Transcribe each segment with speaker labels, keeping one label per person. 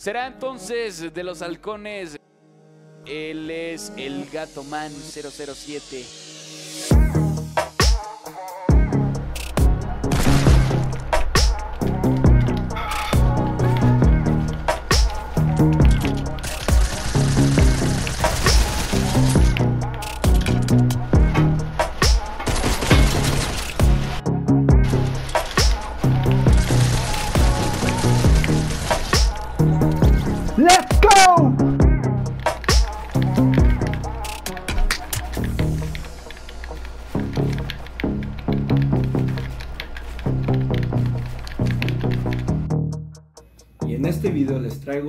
Speaker 1: Será entonces de los halcones. Él es el Gato Man 007.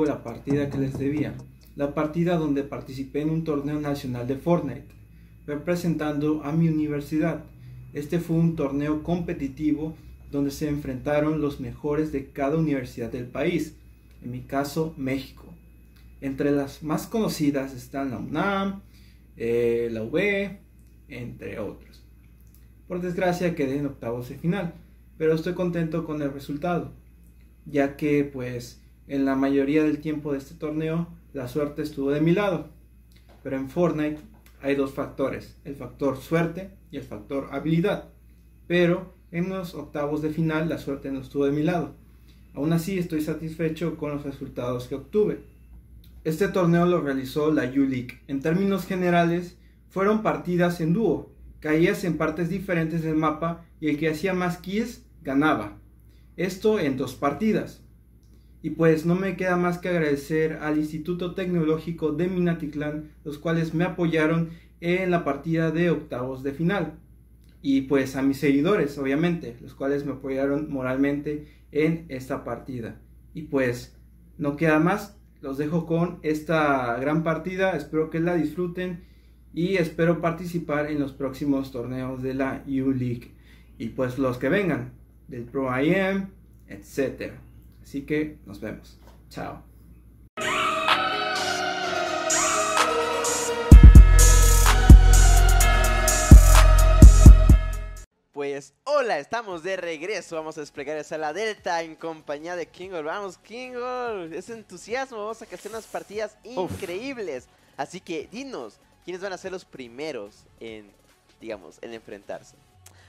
Speaker 2: la partida que les debía, la partida donde participé en un torneo nacional de Fortnite, representando a mi universidad. Este fue un torneo competitivo donde se enfrentaron los mejores de cada universidad del país, en mi caso México. Entre las más conocidas están la UNAM, eh, la UB, entre otros. Por desgracia quedé en octavos de final, pero estoy contento con el resultado, ya que pues en la mayoría del tiempo de este torneo, la suerte estuvo de mi lado. Pero en Fortnite hay dos factores, el factor suerte y el factor habilidad. Pero en los octavos de final la suerte no estuvo de mi lado. Aún así estoy satisfecho con los resultados que obtuve. Este torneo lo realizó la U-League. En términos generales, fueron partidas en dúo. Caías en partes diferentes del mapa y el que hacía más kills ganaba. Esto en dos partidas. Y pues no me queda más que agradecer al Instituto Tecnológico de Minatitlán, los cuales me apoyaron en la partida de octavos de final. Y pues a mis seguidores, obviamente, los cuales me apoyaron moralmente en esta partida. Y pues no queda más, los dejo con esta gran partida, espero que la disfruten y espero participar en los próximos torneos de la U-League y pues los que vengan del Pro IM, etcétera. Así que nos vemos. Chao.
Speaker 3: Pues hola, estamos de regreso. Vamos a desplegar esa la Delta en compañía de Kingol. Vamos, Kingol. Es entusiasmo. Vamos a hacer unas partidas increíbles. Así que dinos, ¿quiénes van a ser los primeros en, digamos, en enfrentarse?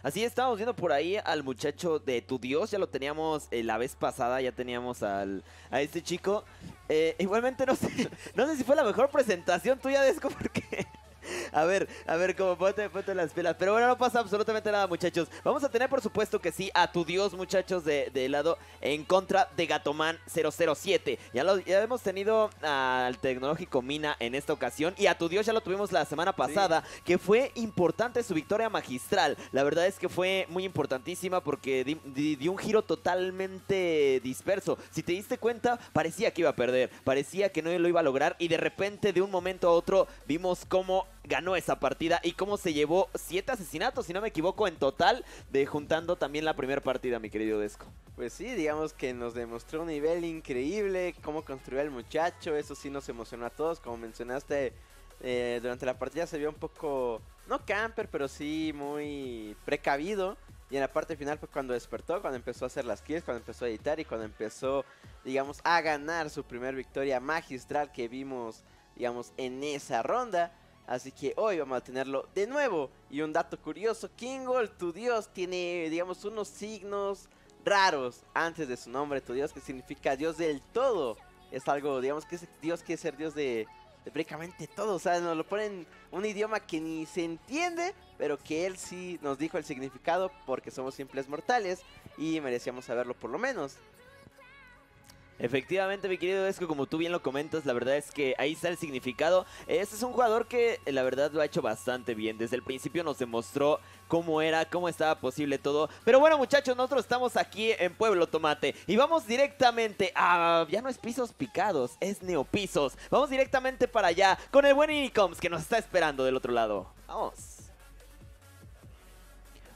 Speaker 1: Así estábamos viendo por ahí al muchacho de Tu Dios, ya lo teníamos eh, la vez pasada, ya teníamos al, a este chico. Eh, igualmente no sé, no sé si fue la mejor presentación tuya, Desco, porque A ver, a ver, como ponte, las pilas. Pero bueno, no pasa absolutamente nada, muchachos. Vamos a tener, por supuesto que sí, a tu Dios, muchachos, de, lado en contra de Gatoman 007. Ya, hemos tenido al tecnológico Mina en esta ocasión. Y a tu Dios ya lo tuvimos la semana pasada, que fue importante su victoria magistral. La verdad es que fue muy importantísima porque dio un giro totalmente disperso. Si te diste cuenta, parecía que iba a perder. Parecía que no lo iba a lograr. Y de repente, de un momento a otro, vimos cómo ganó esa partida y cómo se llevó siete asesinatos, si no me equivoco, en total, de juntando también la primera partida, mi querido Desco. Pues sí, digamos que nos demostró un nivel increíble, cómo
Speaker 3: construyó el muchacho, eso sí nos emocionó a todos, como mencionaste, eh, durante la partida se vio un poco, no camper, pero sí muy precavido. Y en la parte final fue cuando despertó, cuando empezó a hacer las kills, cuando empezó a editar y cuando empezó, digamos, a ganar su primer victoria magistral que vimos, digamos, en esa ronda. Así que hoy vamos a tenerlo de nuevo. Y un dato curioso, Kingol, tu dios, tiene, digamos, unos signos raros antes de su nombre, tu dios, que significa dios del todo. Es algo, digamos, que es dios quiere ser dios de, de prácticamente todo. O sea, nos lo ponen un idioma que ni se entiende, pero que él sí nos dijo el significado porque somos simples mortales y merecíamos saberlo por lo menos.
Speaker 1: Efectivamente, mi querido Esco, como tú bien lo comentas, la verdad es que ahí está el significado. Este es un jugador que eh, la verdad lo ha hecho bastante bien. Desde el principio nos demostró cómo era, cómo estaba posible todo. Pero bueno, muchachos, nosotros estamos aquí en Pueblo Tomate y vamos directamente a... Ya no es pisos picados, es neopisos. Vamos directamente para allá con el buen Inicoms que nos está esperando del otro lado. Vamos.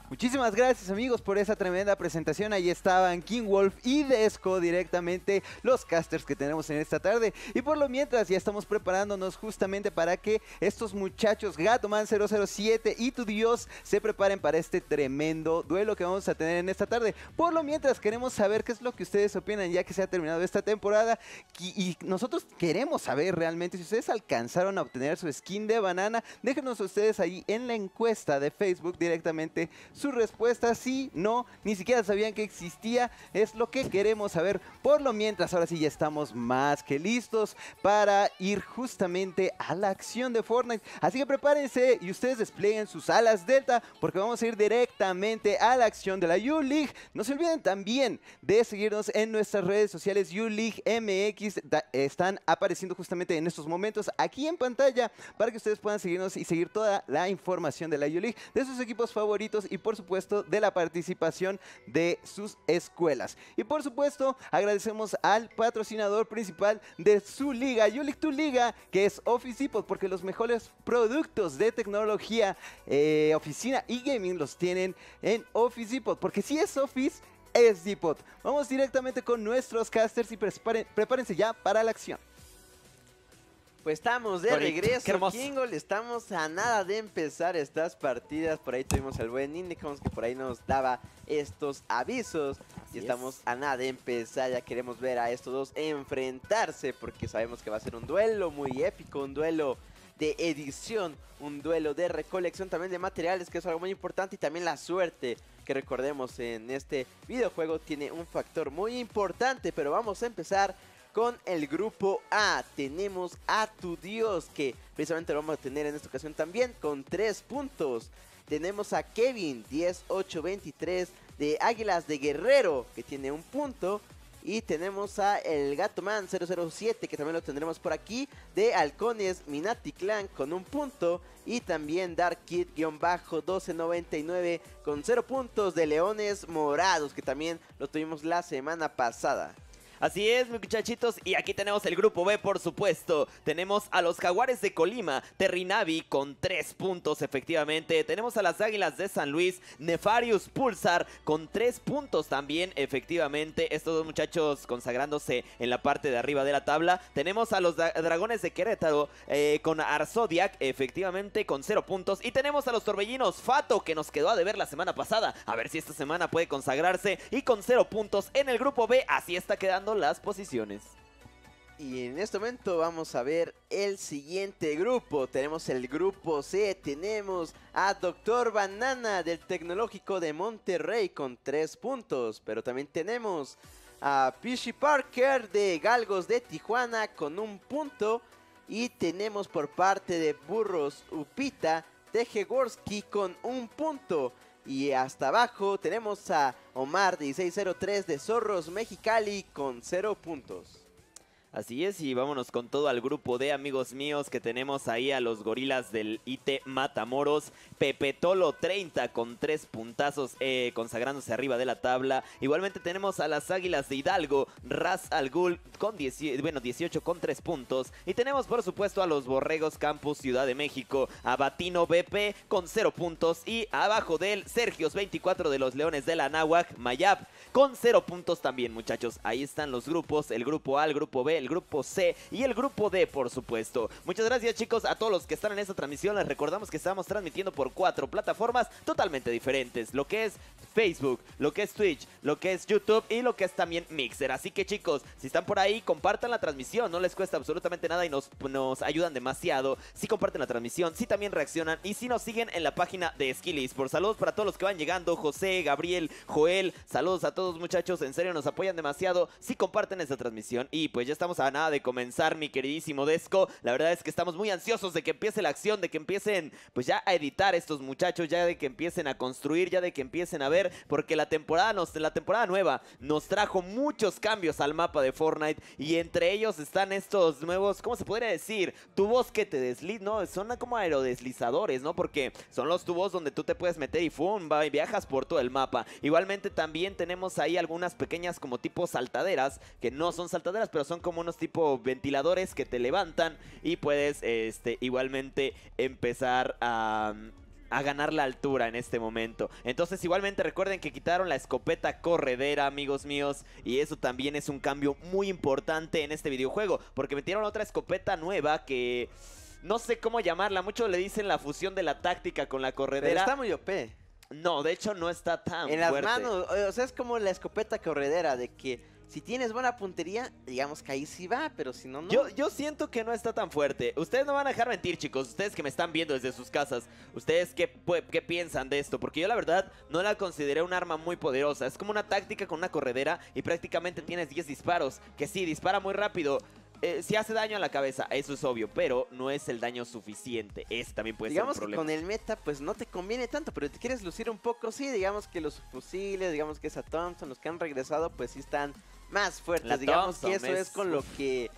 Speaker 4: Muchísimas gracias amigos por esa tremenda presentación. Ahí estaban King Wolf y Desco directamente los casters que tenemos en esta tarde. Y por lo mientras ya estamos preparándonos justamente para que estos muchachos Gatoman 007 y tu Dios se preparen para este tremendo duelo que vamos a tener en esta tarde. Por lo mientras queremos saber qué es lo que ustedes opinan ya que se ha terminado esta temporada y, nosotros queremos saber realmente si ustedes alcanzaron a obtener su skin de banana. Déjenos ustedes ahí en la encuesta de Facebook directamente su respuesta sí, no, ni siquiera sabían que existía. Es lo que queremos saber. Por lo mientras, ahora sí ya estamos más que listos para ir justamente a la acción de Fortnite. Así que prepárense y ustedes desplieguen sus alas delta porque vamos a ir directamente a la acción de la U-League. No se olviden también de seguirnos en nuestras redes sociales U-League MX. Están apareciendo justamente en estos momentos aquí en pantalla para que ustedes puedan seguirnos y seguir toda la información de la U-League, de sus equipos favoritos y por supuesto, de la participación de sus escuelas. Y por supuesto, agradecemos al patrocinador principal de su liga, Yulik Tu Liga, que es Office Depot, porque los mejores productos de tecnología, eh, oficina y gaming los tienen en Office Depot, porque si es Office, es Depot. Vamos directamente con nuestros casters y prepárense ya para la acción.
Speaker 3: Pues estamos de regreso, Kingol. Estamos a nada de empezar estas partidas. Por ahí tuvimos al buen Indicons que por ahí nos daba estos avisos. y estamos a nada de empezar. Ya queremos ver a estos dos enfrentarse porque sabemos que va a ser un duelo muy épico, un duelo de edición, un duelo de recolección también de materiales, que es algo muy importante, y también la suerte, que recordemos en este videojuego tiene un factor muy importante, pero vamos a empezar con el grupo A tenemos a tu Dios, que precisamente lo vamos a tener en esta ocasión también, con 3 puntos. Tenemos a Kevin, 10 de Águilas de Guerrero, que tiene un punto. Y tenemos a el Gato 007, que también lo tendremos por aquí, de Halcones Minati Clan con un punto. Y también Dark Kid-1299 con 0 puntos de Leones Morados, que también lo tuvimos la semana pasada.
Speaker 1: Así es, muchachitos, y aquí tenemos el grupo B, por supuesto. Tenemos a los Jaguares de Colima, Terrinavi con tres puntos, efectivamente. Tenemos a las Águilas de San Luis, Nefarius Pulsar con tres puntos también, efectivamente. Estos dos muchachos consagrándose en la parte de arriba de la tabla. Tenemos a los Dragones de Querétaro eh, con Arzodiac, efectivamente, con cero puntos. Y tenemos a los Torbellinos Fato, que nos quedó a deber la semana pasada. A ver si esta semana puede consagrarse y con cero puntos en el grupo B. Así está quedando las posiciones.
Speaker 3: Y en este momento vamos a ver el siguiente grupo. Tenemos el grupo C, tenemos a Doctor Banana del Tecnológico de Monterrey con 3 puntos. Pero también tenemos a Pishi Parker de Galgos de Tijuana con un punto. Y tenemos por parte de Burros Upita de Jegorski con un punto. Y hasta abajo tenemos a Omar 1603 de Zorros Mexicali con 0 puntos.
Speaker 1: Así es, y vámonos con todo al grupo de amigos míos que tenemos ahí a los gorilas del IT Matamoros. Pepe Tolo 30 con tres puntazos eh, consagrándose arriba de la tabla. Igualmente tenemos a las Águilas de Hidalgo, Raz Algul con 18, bueno, 18 con 3 puntos. Y tenemos por supuesto a los Borregos Campus Ciudad de México, Abatino BP con 0 puntos y abajo del Sergios 24 de los Leones de la Náhuac, Mayab con 0 puntos también muchachos. Ahí están los grupos, el grupo A, el grupo B el grupo C y el grupo D, por supuesto. Muchas gracias, chicos, a todos los que están en esta transmisión. Les recordamos que estamos transmitiendo por cuatro plataformas totalmente diferentes: lo que es Facebook, lo que es Twitch, lo que es YouTube y lo que es también Mixer. Así que, chicos, si están por ahí, compartan la transmisión. No les cuesta absolutamente nada y nos, ayudan demasiado. Si comparten la transmisión, si también reaccionan y si nos siguen en la página de Skillis. Por saludos para todos los que van llegando: José, Gabriel, Joel. Saludos a todos, muchachos. En serio, nos apoyan demasiado si comparten esta transmisión. Y pues ya estamos a nada de comenzar, mi queridísimo Desco. La verdad es que estamos muy ansiosos de que empiece la acción, de que empiecen pues ya a editar estos muchachos, ya de que empiecen a construir, ya de que empiecen a ver, porque la temporada, nos, la temporada nueva nos trajo muchos cambios al mapa de Fortnite y entre ellos están estos nuevos, ¿cómo se podría decir? Tubos que te deslizan, ¿no? Son como aerodeslizadores, ¿no? Porque son los tubos donde tú te puedes meter y ¡fum! Va, y viajas por todo el mapa. Igualmente también tenemos ahí algunas pequeñas como tipo saltaderas, que no son saltaderas, pero son como unos tipo ventiladores que te levantan y puedes este, igualmente empezar a ganar la altura en este momento. Entonces igualmente recuerden que quitaron la escopeta corredera, amigos míos, y eso también es un cambio muy importante en este videojuego, porque metieron otra escopeta nueva que no sé cómo llamarla, muchos le dicen la fusión de la táctica con la corredera. Pero está muy OP. No, de hecho no está tan En las manos,
Speaker 3: o sea, es como la escopeta corredera de que si tienes buena puntería, digamos que ahí sí va, pero si no, no.
Speaker 1: Yo, yo siento que no está tan fuerte. Ustedes no van a dejar mentir, chicos. Ustedes que me están viendo desde sus casas. Ustedes qué, qué piensan de esto. Porque yo la verdad no la consideré un arma muy poderosa. Es como una táctica con una corredera y prácticamente tienes 10 disparos. Que sí, dispara muy rápido. Eh, si hace daño a la cabeza, eso es obvio, pero no es el daño suficiente. Ese también puede ser un problema. Que con
Speaker 3: el meta, pues no te conviene tanto, pero te quieres
Speaker 1: lucir un poco, sí.
Speaker 3: Digamos que los fusiles, digamos que esa Thompson, los que han regresado, pues sí están más fuertes. digamos que eso es, con lo que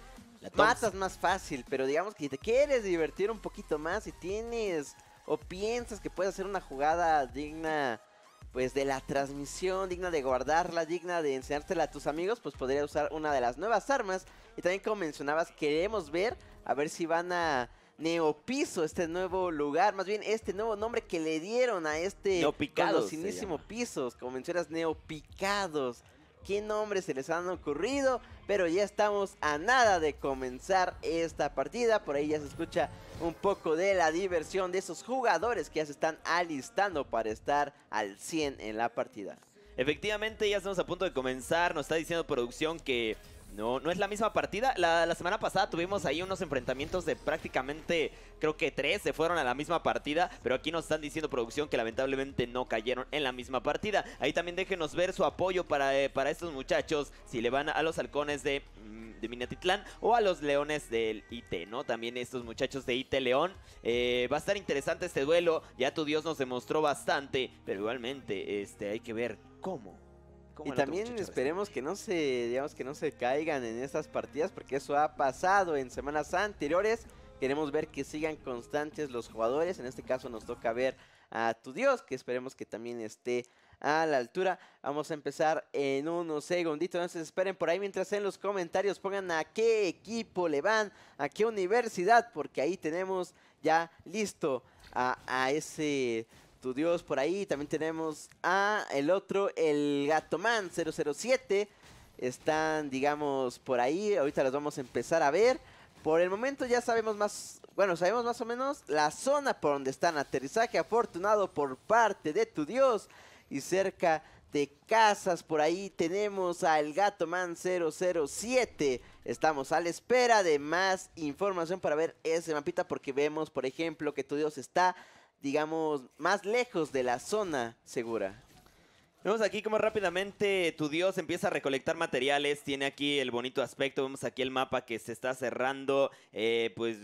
Speaker 3: matas más fácil, pero digamos que si te quieres divertir un poquito más y tienes o piensas que puedes hacer una jugada digna pues de la transmisión, digna de guardarla, digna de enseñártela a tus amigos, pues podría usar una de las nuevas armas. Y también como mencionabas, queremos ver a ver si van a Neopiso, este nuevo lugar, más bien este nuevo nombre que le dieron a este Neopicados, pisos, como mencionas, Neopicados qué nombres se les han ocurrido, pero ya estamos a nada de comenzar esta partida. Por ahí ya se escucha un poco de la diversión de esos jugadores que ya se están alistando para estar al 100 en la partida.
Speaker 1: Efectivamente, ya estamos a punto de comenzar. Nos está diciendo producción que no, no es la misma partida. La, semana pasada tuvimos ahí unos enfrentamientos de prácticamente, creo que tres se fueron a la misma partida. Pero aquí nos están diciendo producción que lamentablemente no cayeron en la misma partida. Ahí también déjenos ver su apoyo para, eh, para estos muchachos. Si le van a los halcones de, mm, de Minatitlán o a los leones del IT, ¿no? También estos muchachos de IT León. Eh, va a estar interesante este duelo. Ya tu Dios nos demostró bastante. Pero igualmente, este, hay que ver cómo
Speaker 3: y también esperemos que no se, digamos que no se caigan en estas partidas, porque eso ha pasado en semanas anteriores. Queremos ver que sigan constantes los jugadores. En este caso nos toca ver a tu Dios, que esperemos que también esté a la altura. Vamos a empezar en unos segunditos. Entonces esperen por ahí mientras en los comentarios pongan a qué equipo le van, a qué universidad, porque ahí tenemos ya listo a, a ese tu Dios por ahí. También tenemos a el otro, el Gatoman 007. Están, digamos, por ahí. Ahorita los vamos a empezar a ver. Por el momento ya sabemos más, bueno, sabemos más o menos la zona por donde están. Aterrizaje afortunado por parte de tu Dios. Y cerca de casas por ahí tenemos al gatoman 007. Estamos a la espera de más información para ver ese mapita porque vemos, por ejemplo, que tu Dios está
Speaker 1: digamos, más lejos de la zona segura. Vemos aquí como rápidamente tu dios empieza a recolectar materiales, tiene aquí el bonito aspecto, vemos aquí el mapa que se está cerrando, eh, pues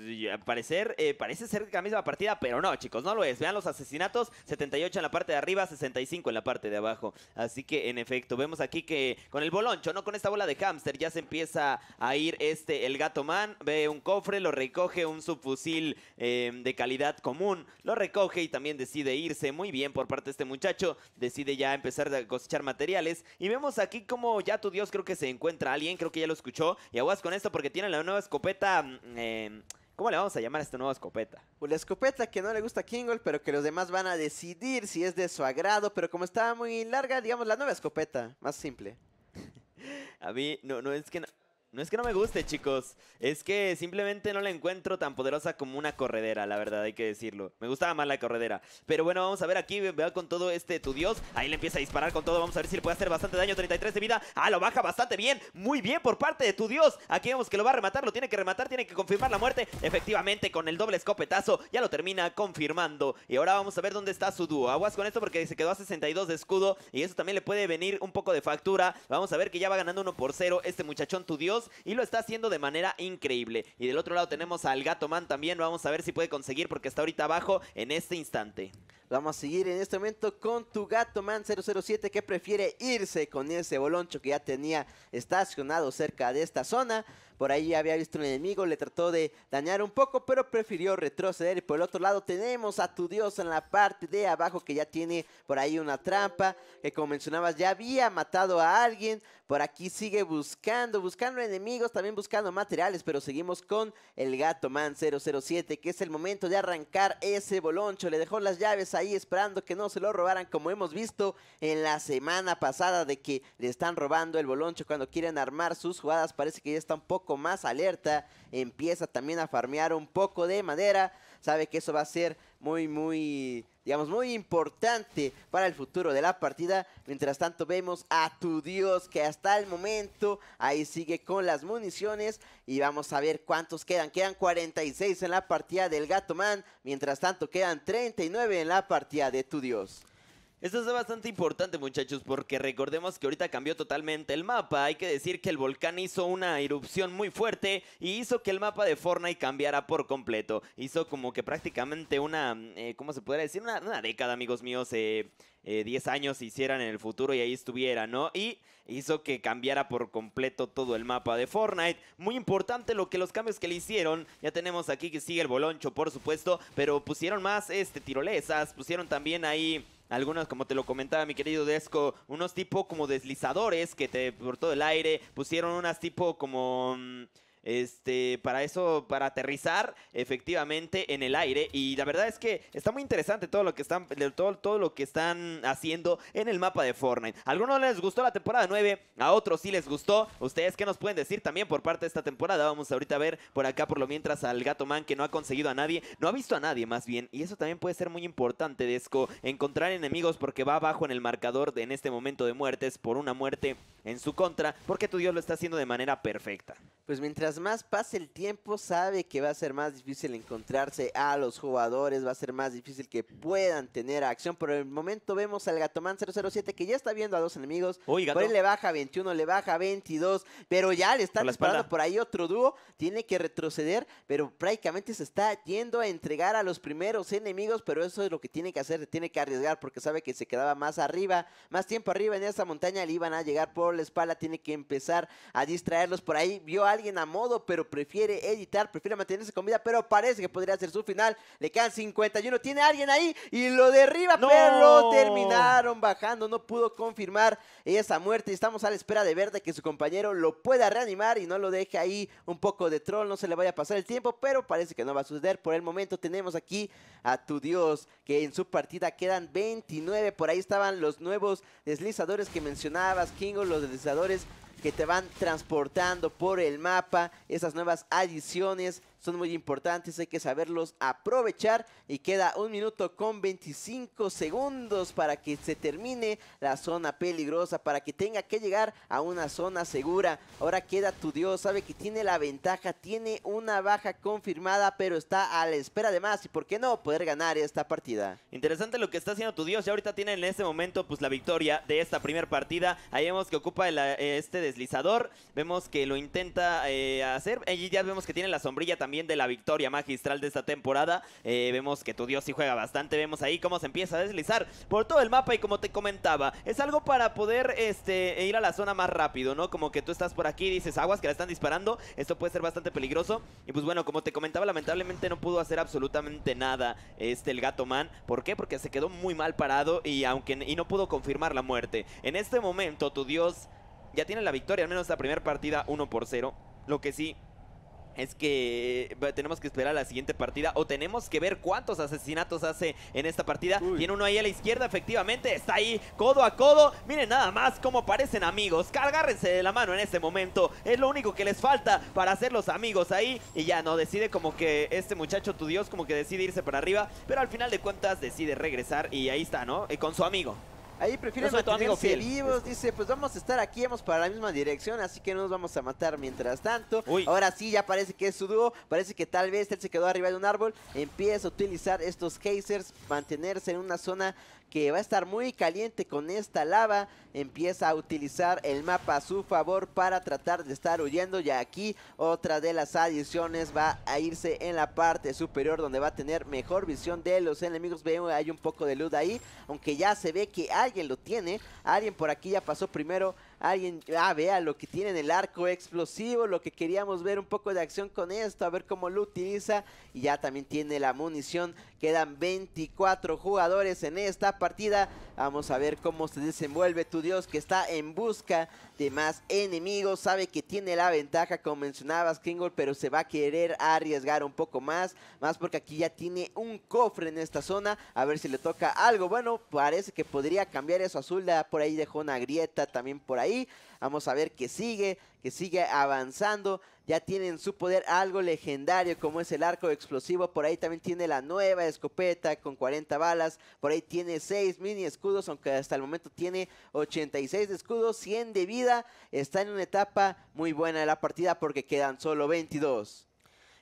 Speaker 1: parecer, eh, parece ser la misma partida, pero no chicos, no lo es, vean los asesinatos, 78 en la parte de arriba, 65 en la parte de abajo, así que en efecto, vemos aquí que con el boloncho, no con esta bola de hámster, ya se empieza a ir este, el gato man, ve un cofre, lo recoge, un subfusil em, de calidad común, lo recoge y también decide irse, muy bien por parte de este muchacho, decide ya empezar de cosechar materiales. Y vemos aquí como ya tu Dios creo que se encuentra alguien, creo que ya lo escuchó. Y aguas con esto porque tiene la nueva escopeta... Mm, em, ¿Cómo le vamos a llamar a esta nueva escopeta? Pues la escopeta que no le gusta a Kingol
Speaker 3: pero que los demás van a decidir si es de su agrado. Pero como está muy larga, digamos la nueva escopeta, más simple.
Speaker 1: a mí, no, no es que... No... No es que no me guste, chicos. Es que simplemente no la encuentro tan poderosa como una corredera, la verdad, hay que decirlo. Me gustaba más la corredera. Pero bueno, vamos a ver aquí, Veo con todo este tu dios. Ahí le empieza a disparar con todo. Vamos a ver si le puede hacer bastante daño. 33 de vida. Ah, lo baja bastante bien. Muy bien por parte de tu dios. Aquí vemos que lo va a rematar, lo tiene que rematar, tiene que confirmar la muerte. Efectivamente, con el doble escopetazo ya lo termina confirmando. Y ahora vamos a ver dónde está su dúo. Aguas con esto porque se quedó a 62 de escudo y eso también le puede venir un poco de factura. Vamos a ver que ya va ganando 1 por 0 este muchachón tu dios y lo está haciendo de manera increíble. Y del otro lado tenemos al Gato Man también, vamos a ver si puede conseguir porque está ahorita abajo en este instante.
Speaker 3: Vamos a seguir en este momento con tu gato man 007 que prefiere irse con ese boloncho que ya tenía estacionado cerca de esta zona. Por ahí había visto un enemigo, le trató de dañar un poco, pero prefirió retroceder. Y por el otro lado tenemos a tu dios en la parte de abajo que ya tiene por ahí una trampa. Que como mencionabas ya había matado a alguien. Por aquí sigue buscando, buscando enemigos, también buscando materiales. Pero seguimos con el Gato Man 007, que es el momento de arrancar ese boloncho. Le dejó las llaves ahí esperando que no se lo robaran, como hemos visto en la semana pasada de que le están robando el boloncho cuando quieren armar sus jugadas. Parece que ya está un poco más alerta, empieza también a farmear un poco de madera, sabe que eso va a ser muy, muy, digamos, muy importante para el futuro de la partida. Mientras tanto vemos a tu Dios que hasta el momento ahí sigue con las municiones y vamos a ver cuántos quedan. Quedan 46 en la partida del Gato Man, mientras tanto quedan
Speaker 1: 39 en la partida de tu Dios. Esto es bastante importante, muchachos, porque recordemos que ahorita cambió totalmente el mapa. Hay que decir que el volcán hizo una erupción muy fuerte y hizo que el mapa de Fortnite cambiara por completo. Hizo como que prácticamente una, eh, ¿cómo se podría decir? Una, década, amigos míos, eh, 10 eh, años hicieran en el futuro y ahí estuviera, ¿no? Y hizo que cambiara por completo todo el mapa de Fortnite. Muy importante lo que los cambios que le hicieron. Ya tenemos aquí que sigue el boloncho, por supuesto, pero pusieron más este tirolesas, pusieron también ahí algunas, como te lo comentaba mi querido Desco, unos tipo como deslizadores que te por todo el aire pusieron unas tipo como... Mm, este, para eso, para aterrizar efectivamente en el aire. Y la verdad es que está muy interesante todo lo que están, todo, todo lo que están haciendo en el mapa de Fortnite. A algunos les gustó la temporada 9, a otros sí les gustó. ¿Ustedes qué nos pueden decir también por parte de esta temporada? Vamos ahorita a ver por acá por lo mientras al Gato Man que no ha conseguido a nadie, no ha visto a nadie más bien. Y eso también puede ser muy importante, Desco, encontrar enemigos porque va abajo en el marcador en este momento de muertes por una muerte en su contra, porque tu Dios lo está haciendo de manera perfecta.
Speaker 3: Pues mientras más pase el tiempo, sabe que va a ser más difícil encontrarse a los jugadores, va a ser más difícil que puedan tener acción. Por el momento vemos al Gatoman 007 que ya está viendo a dos enemigos. por él le baja 21, le baja 22, pero ya le están disparando por ahí otro dúo. Tiene que retroceder, pero prácticamente se está yendo a entregar a los primeros enemigos, pero eso es lo que tiene que hacer, tiene que arriesgar porque sabe que se quedaba más arriba, más tiempo arriba en esa montaña, le iban a llegar por la espalda, tiene que empezar a distraerlos por ahí. Vio alguien a modo pero prefiere editar, prefiere mantenerse con vida, pero parece que podría ser su final. Le quedan 51, tiene alguien ahí y lo derriba, pero lo terminaron bajando, no pudo confirmar esa muerte. Estamos a la espera de ver de que su compañero lo pueda reanimar y no lo deje ahí un poco de troll, no se le vaya a pasar el tiempo, pero parece que no va a suceder. Por el momento tenemos aquí a tu Dios, que en su partida quedan 29, por ahí estaban los nuevos deslizadores que mencionabas, Kingo, los deslizadores que te van transportando por el mapa, esas nuevas adiciones son muy importantes, hay que saberlos aprovechar y queda un minuto con 25 segundos para que se termine la zona peligrosa, para que tenga que llegar a una zona segura. Ahora queda tu Dios, sabe que tiene la ventaja, tiene una baja confirmada, pero está a la espera de más y por qué no poder ganar esta partida.
Speaker 1: Interesante lo que está haciendo tu Dios, ya ahorita tiene en este momento pues la victoria de esta primera partida. Ahí vemos que ocupa eh, este deslizador, vemos que lo intenta eh, hacer, allí ya vemos que tiene la sombrilla también de la victoria magistral de esta temporada. Eh, vemos que tu Dios sí juega bastante, vemos ahí cómo se empieza a deslizar por todo el mapa y como te comentaba, es algo para poder este, ir a la zona más rápido, ¿no? Como que tú estás por aquí, dices aguas que la están disparando, esto puede ser bastante peligroso. Y pues bueno, como te comentaba, lamentablemente no pudo hacer absolutamente nada este el gato man. ¿Por qué? Porque se quedó muy mal parado y, aunque, y no pudo confirmar la muerte. En este momento, tu Dios ya tiene la victoria, al menos la primera partida 1 por 0. Lo que sí, es que tenemos que esperar la siguiente partida o tenemos que ver cuántos asesinatos hace en esta partida. Tiene uno ahí a la izquierda, efectivamente, está ahí codo a codo. Miren nada más cómo parecen amigos. Cargárrense de la mano en este momento. Es lo único que les falta para hacer los amigos ahí. Y ya no, decide como que este muchacho, tu dios, como que decide irse para arriba. Pero al final de cuentas decide regresar y ahí está, ¿no? Eh, con su amigo. Ahí prefieren mantenerse vivos,
Speaker 3: dice, pues vamos a estar aquí, vamos para la misma dirección, así que no nos vamos a matar mientras tanto. Ahora sí, ya parece que es su dúo, parece que tal vez él se quedó arriba de un árbol, empieza a utilizar estos casers, mantenerse en una zona que va a estar muy caliente con esta lava, empieza a utilizar el mapa a su favor para tratar de estar huyendo. Ya aquí otra de las adiciones va a irse en la parte superior donde va a tener mejor visión de los enemigos. Veo hay un poco de luz ahí, aunque ya se ve que alguien lo tiene. Alguien por aquí ya pasó primero. Alguien, ah, vea lo que tiene en el arco explosivo, lo que queríamos ver un poco de acción con esto, a ver cómo lo utiliza. Y ya también tiene la munición Quedan 24 jugadores en esta partida. Vamos a ver cómo se desenvuelve tu dios que está en busca de más enemigos. Sabe que tiene la ventaja, como mencionabas, Kringle, pero se va a querer arriesgar un poco más. Más porque aquí ya tiene un cofre en esta zona. A ver si le toca algo. Bueno, parece que podría cambiar eso azul. Por ahí dejó una grieta también por ahí. Vamos a ver qué sigue que sigue avanzando. Ya tiene en su poder algo legendario como es el arco explosivo. Por ahí también tiene la nueva escopeta con 40 balas. Por ahí tiene 6 mini escudos, aunque hasta el momento tiene 86 escudos, 100 de vida. Está en una etapa muy buena de la partida porque quedan solo
Speaker 1: 22.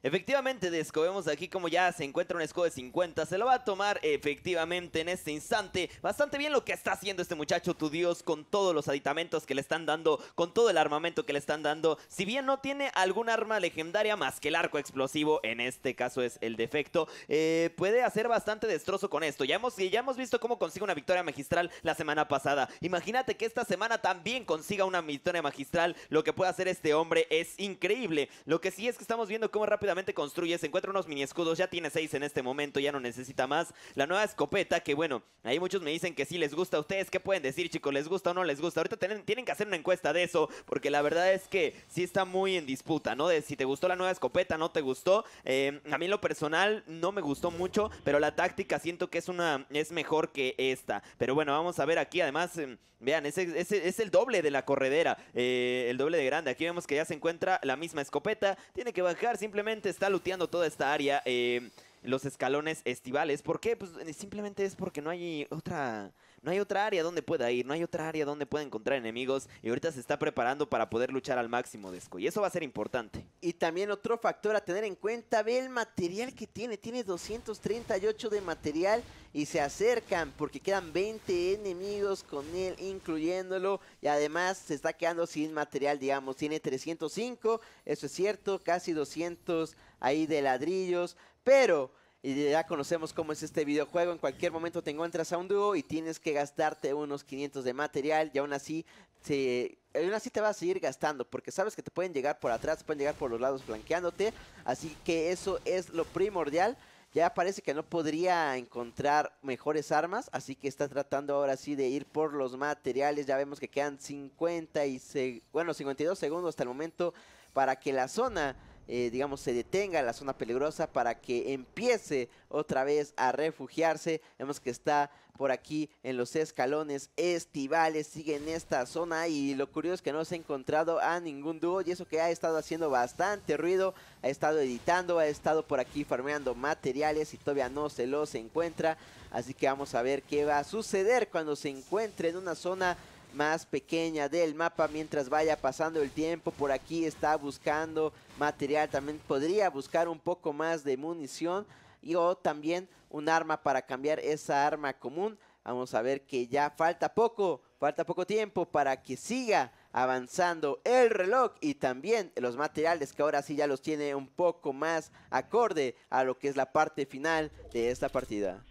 Speaker 1: Efectivamente, descobemos aquí como ya se encuentra un escudo de 50. Se lo va a tomar efectivamente en este instante. Bastante bien lo que está haciendo este muchacho, tu dios, con todos los aditamentos que le están dando, con todo el armamento que le están dando. Si bien no tiene algún arma legendaria más que el arco explosivo, en este caso es el defecto, eh, puede hacer bastante destrozo con esto. Ya hemos, ya hemos visto cómo consigue una victoria magistral la semana pasada. Imagínate que esta semana también consiga una victoria magistral. Lo que puede hacer este hombre es increíble. Lo que sí es que estamos viendo cómo rápidamente construye, se encuentra unos mini escudos, ya tiene seis en este momento, ya no necesita más. La nueva escopeta, que bueno, ahí muchos me dicen que sí les gusta. a ¿Ustedes qué pueden decir, chicos? ¿Les gusta o no les gusta? Ahorita tienen, que hacer una encuesta de eso, porque la verdad es que sí está muy en disputa, ¿no? De si te gustó la nueva escopeta, no te gustó. Eh, a mí lo personal no me gustó mucho, pero la táctica siento que es una es mejor que esta. Pero bueno, vamos a ver aquí, además, eh, vean, es, el doble de la corredera, eh, el doble de grande. Aquí vemos que ya se encuentra la misma escopeta, tiene que bajar simplemente está luteando toda esta área. Eh, los escalones estivales. ¿Por qué? Pues eh, simplemente es porque no hay otra no hay otra área donde pueda ir, no hay otra área donde pueda encontrar enemigos y ahorita se está preparando para poder luchar al máximo y eso va a ser importante. Y también otro
Speaker 3: factor a tener en cuenta, ve el material que tiene, tiene 238 de material y se acercan porque quedan 20 enemigos con él incluyéndolo y además se está quedando sin material, digamos, tiene 305, eso es cierto, casi 200 ahí de ladrillos, pero y ya conocemos cómo es este videojuego. En cualquier momento te encuentras a un dúo y tienes que gastarte unos 500 de material y aún así, te, aún así te vas a seguir gastando porque sabes que te pueden llegar por atrás, pueden llegar por los lados flanqueándote. Así que eso es lo primordial. Ya parece que no podría encontrar mejores armas, así que está tratando ahora sí de ir por los materiales. Ya vemos que quedan 50 y se, bueno, 52 segundos hasta el momento para que la zona eh, digamos, se detenga la zona peligrosa para que empiece otra vez a refugiarse. Vemos que está por aquí en los escalones estivales, sigue en esta zona y lo curioso es que no se ha encontrado a ningún dúo y eso que ha estado haciendo bastante ruido, ha estado editando, ha estado por aquí farmeando materiales y todavía no se los encuentra, así que vamos a ver qué va a suceder cuando se encuentre en una zona más pequeña del mapa mientras vaya pasando el tiempo. Por aquí está buscando material, también podría buscar un poco más de munición y o también un arma para cambiar esa arma común. Vamos a ver que ya falta poco, falta poco tiempo para que siga avanzando el reloj y también los materiales que ahora sí ya los tiene un poco más acorde a lo que es la parte final de esta partida.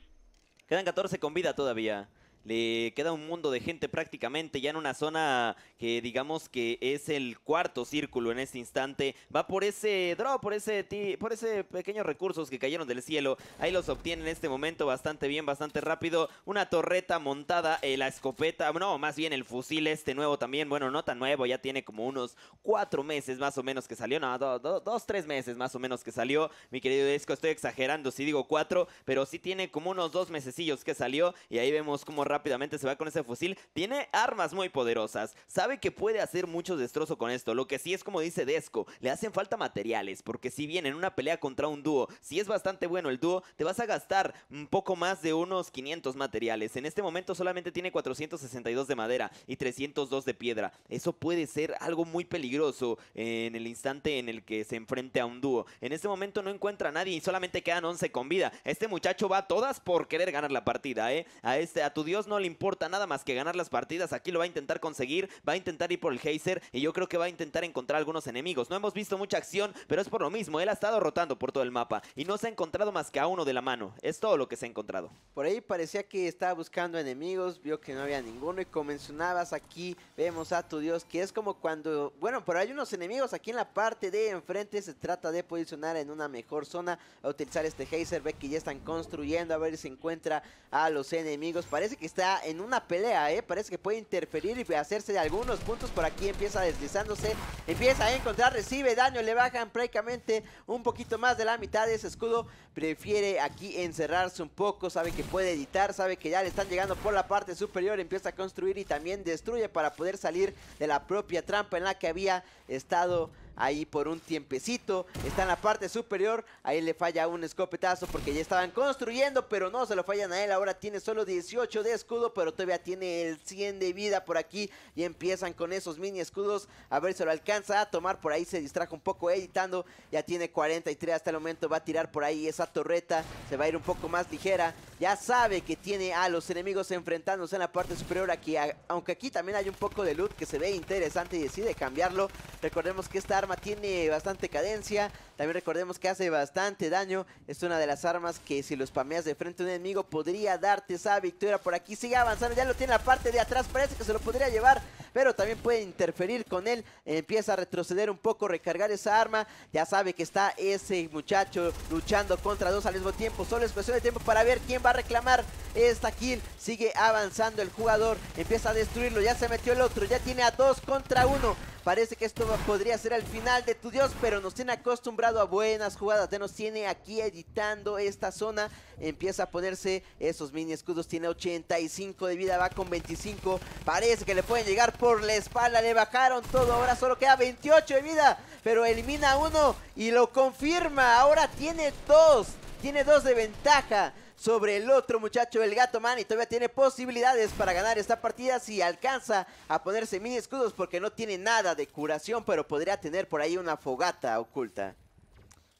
Speaker 1: Quedan 14 con vida todavía le queda un mundo de gente prácticamente ya en una zona que digamos que es el cuarto círculo en este instante. Va por ese draw, por ese, por ese pequeños recursos que cayeron del cielo. Ahí los obtiene en este momento bastante bien, bastante rápido. Una torreta montada, la escopeta, no, más bien el fusil este nuevo también. Bueno, no tan nuevo, ya tiene como unos cuatro meses más o menos que salió. No, dos, tres meses más o menos que salió. Mi querido disco, estoy exagerando si digo cuatro, pero sí tiene como unos dos mesecillos que salió. Y ahí vemos cómo rápidamente se va con ese fusil. Tiene armas muy poderosas. Sabe que puede hacer mucho destrozo con esto. Lo que sí es como dice Desco. Le hacen falta materiales. Porque si bien en una pelea contra un dúo, si es bastante bueno el dúo, te vas a gastar un poco más de unos 500 materiales. En este momento solamente tiene 462 de madera y 302 de piedra. Eso puede ser algo muy peligroso en el instante en el que se enfrente a un dúo. En este momento no encuentra a nadie y solamente quedan 11 con vida. Este muchacho va a todas por querer ganar la partida, ¿eh? A, este, a tu dios no le importa nada más que ganar las partidas. Aquí lo va a intentar conseguir, va a intentar ir por el Heiser y yo creo que va a intentar encontrar algunos enemigos. No hemos visto mucha acción, pero es por lo mismo. Él ha estado rotando por todo el mapa y no se ha encontrado más que a uno de la mano. Es todo lo que se ha encontrado.
Speaker 3: Por ahí parecía que estaba buscando enemigos, vio que no había ninguno y como mencionabas aquí vemos a tu Dios que es como cuando... Bueno, pero hay unos enemigos aquí en la parte de enfrente. Se trata de posicionar en una mejor zona a utilizar este Heiser. Ve que ya están construyendo a ver si encuentra a los enemigos. Parece que está en una pelea, ¿eh? Parece que puede interferir y hacerse de algunos puntos. Por aquí empieza deslizándose. Empieza a encontrar, recibe daño. Le bajan prácticamente un poquito más de la mitad de ese escudo. Prefiere aquí encerrarse un poco. Sabe que puede editar. Sabe que ya le están llegando por la parte superior. Empieza a construir y también destruye para poder salir de la propia trampa en la que había estado ahí por un tiempecito. Está en la parte superior, ahí le falla un escopetazo porque ya estaban construyendo, pero no se lo fallan a él. Ahora tiene solo 18 de escudo, pero todavía tiene el 100 de vida por aquí y empiezan con esos mini escudos. A ver si lo alcanza a tomar, por ahí se distrajo un poco editando. Ya tiene 43 hasta el momento, va a tirar por ahí esa torreta, se va a ir un poco más ligera. Ya sabe que tiene a los enemigos enfrentándose en la parte superior aquí, aunque aquí también hay un poco de loot que se ve interesante y decide cambiarlo. Recordemos que está arma tiene bastante cadencia, también recordemos que hace bastante daño. Es una de las armas que si lo spameas de frente a un enemigo podría darte esa victoria. Por aquí sigue avanzando. Ya lo tiene la parte de atrás. Parece que se lo podría llevar. Pero también puede interferir con él. Empieza a retroceder un poco, recargar esa arma. Ya sabe que está ese muchacho luchando contra dos al mismo tiempo. Solo es cuestión de tiempo para ver quién va a reclamar esta kill. Sigue avanzando el jugador. Empieza a destruirlo. Ya se metió el otro. Ya tiene a dos contra uno. Parece que esto podría ser el final de tu dios. Pero nos tiene acostumbrados a buenas jugadas. nos tiene aquí editando esta zona. Empieza a ponerse esos mini escudos. Tiene 85 de vida. Va con 25. Parece que le pueden llegar por la espalda. Le bajaron todo. Ahora solo queda 28 de vida. Pero elimina uno y lo confirma. Ahora tiene dos. Tiene dos de ventaja sobre el otro muchacho, el Gato Man. Y todavía tiene posibilidades para ganar esta partida si alcanza a ponerse mini escudos porque no tiene nada de curación, pero podría tener por ahí una fogata oculta.